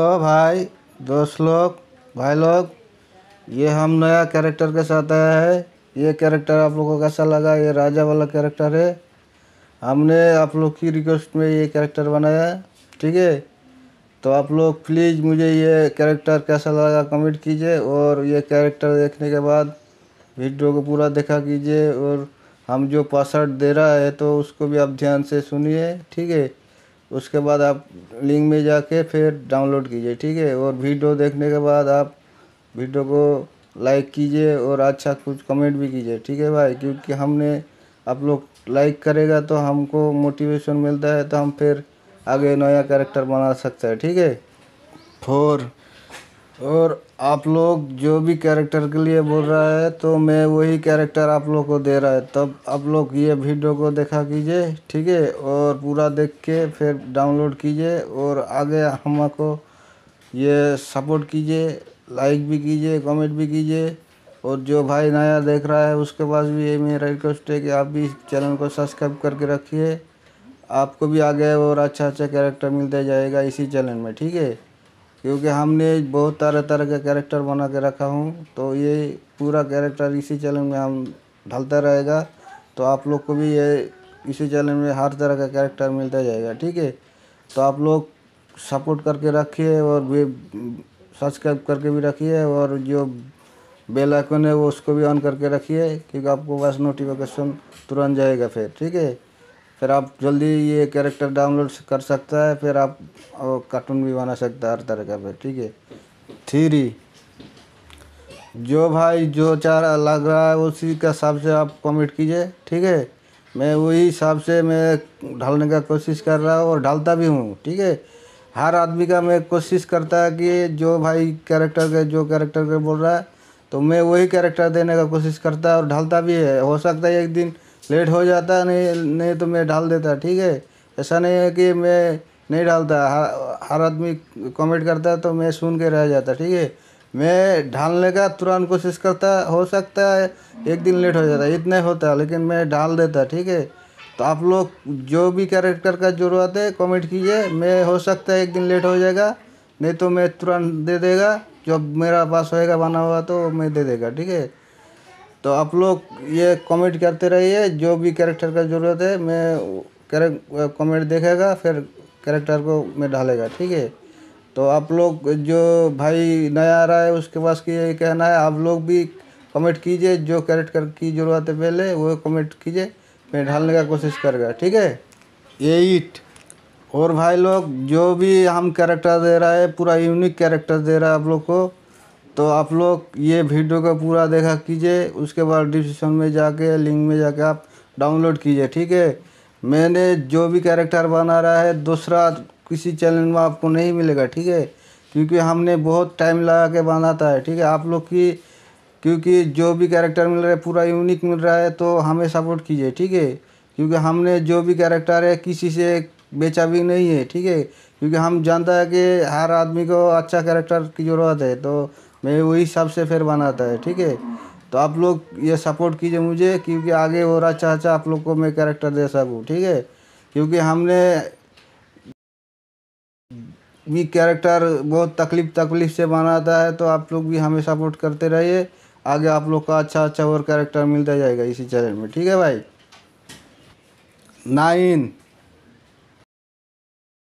तो भाई दोस्त लोग भाई लोग ये हम नया कैरेक्टर के साथ आया है ये कैरेक्टर आप लोगों को कैसा लगा ये राजा वाला कैरेक्टर है हमने आप लोग की रिक्वेस्ट में ये कैरेक्टर बनाया ठीक है तो आप लोग प्लीज़ मुझे ये कैरेक्टर कैसा लगा कमेंट कीजिए और ये कैरेक्टर देखने के बाद वीडियो को पूरा देखा कीजिए और हम जो पासवर्ड दे रहा है तो उसको भी आप ध्यान से सुनिए ठीक है उसके बाद आप लिंक में जाके फिर डाउनलोड कीजिए ठीक है और वीडियो देखने के बाद आप वीडियो को लाइक कीजिए और अच्छा कुछ कमेंट भी कीजिए ठीक है भाई क्योंकि हमने आप लोग लाइक करेगा तो हमको मोटिवेशन मिलता है तो हम फिर आगे नया कैरेक्टर बना सकते हैं ठीक है फोर और आप लोग जो भी कैरेक्टर के लिए बोल रहा है तो मैं वही कैरेक्टर आप लोग को दे रहा है तब आप लोग ये वीडियो को देखा कीजिए ठीक है और पूरा देख के फिर डाउनलोड कीजिए और आगे हमको ये सपोर्ट कीजिए लाइक भी कीजिए कमेंट भी कीजिए और जो भाई नया देख रहा है उसके पास भी ये मेरा रिक्वेस्ट है कि आप भी चैनल को सब्सक्राइब करके रखिए आपको भी आगे और अच्छा अच्छा कैरेक्टर मिलता जाएगा इसी चैनल में ठीक है क्योंकि हमने बहुत तरह तरह के कैरेक्टर बना के रखा हूँ तो ये पूरा कैरेक्टर इसी चैनल में हम ढलता रहेगा तो आप लोग को भी ये इसी चैनल में हर तरह का कैरेक्टर मिलता जाएगा ठीक है तो आप लोग सपोर्ट करके रखिए और भी सब्सक्राइब करके भी रखिए और जो बेल आइकन है वो उसको भी ऑन करके रखिए क्योंकि आपको बस नोटिफिकेशन तुरंत जाएगा फिर ठीक है फिर आप जल्दी ये कैरेक्टर डाउनलोड कर सकता है फिर आप कार्टून भी बना सकता है हर तरह का फिर ठीक है थ्री जो भाई जो चार लग रहा है उसी के हिसाब से आप कमेंट कीजिए ठीक है मैं वही हिसाब से मैं ढालने का कोशिश कर रहा हूँ और ढालता भी हूँ ठीक है हर आदमी का मैं कोशिश करता है कि जो भाई कैरेक्टर के जो कैरेक्टर के बोल रहा है तो मैं वही कैरेक्टर देने का कोशिश करता है और ढालता भी है हो सकता है एक दिन लेट हो जाता नहीं नहीं तो मैं डाल देता ठीक है ऐसा नहीं है कि मैं नहीं डालता हर हर आदमी कमेंट करता है तो मैं सुन के रह जाता ठीक है मैं ढालने का तुरंत कोशिश करता हो सकता है एक दिन लेट हो जाता है इतना होता लेकिन मैं डाल देता ठीक है तो आप लोग जो भी कैरेक्टर का ज़रूरत है कमेंट कीजिए मैं हो सकता है एक दिन लेट हो जाएगा नहीं तो मैं तुरंत दे देगा जब मेरा पास होएगा बना हुआ तो मैं दे देगा ठीक है तो आप लोग ये कमेंट करते रहिए जो भी कैरेक्टर का ज़रूरत है मैं कमेंट देखेगा फिर कैरेक्टर को मैं डालेगा ठीक है तो आप लोग जो भाई नया आ रहा है उसके पास की यही कहना है आप लोग भी कमेंट कीजिए जो कैरेक्टर की ज़रूरत है पहले वो कमेंट कीजिए मैं ढालने का कोशिश करेगा ठीक है ये इट और भाई लोग जो भी हम कैरेक्टर दे रहा है पूरा यूनिक कैरेक्टर दे रहा है आप लोग को तो आप लोग ये वीडियो का पूरा देखा कीजिए उसके बाद डिस्क्रिप्शन में जाके लिंक में जाके आप डाउनलोड कीजिए ठीक है मैंने जो भी कैरेक्टर बना रहा है दूसरा किसी चैनल में आपको नहीं मिलेगा ठीक है क्योंकि हमने बहुत टाइम लगा के बनाता है ठीक है आप लोग की क्योंकि जो भी कैरेक्टर मिल रहा है पूरा यूनिक मिल रहा है तो हमें सपोर्ट कीजिए ठीक है क्योंकि हमने जो भी कैरेक्टर है किसी से बेचा भी नहीं है ठीक है क्योंकि हम जानता है कि हर आदमी को अच्छा कैरेक्टर की ज़रूरत है तो मैं वही हिसाब से फिर बनाता है ठीक है तो आप लोग ये सपोर्ट कीजिए मुझे क्योंकि आगे हो रहा अच्छा आप लोग को मैं कैरेक्टर दे सकूँ ठीक है क्योंकि हमने भी कैरेक्टर बहुत तकलीफ तकलीफ से बनाता है तो आप लोग भी हमें सपोर्ट करते रहिए आगे आप लोग का अच्छा अच्छा और कैरेक्टर मिलता जाएगा इसी चैनल में ठीक है भाई नाइन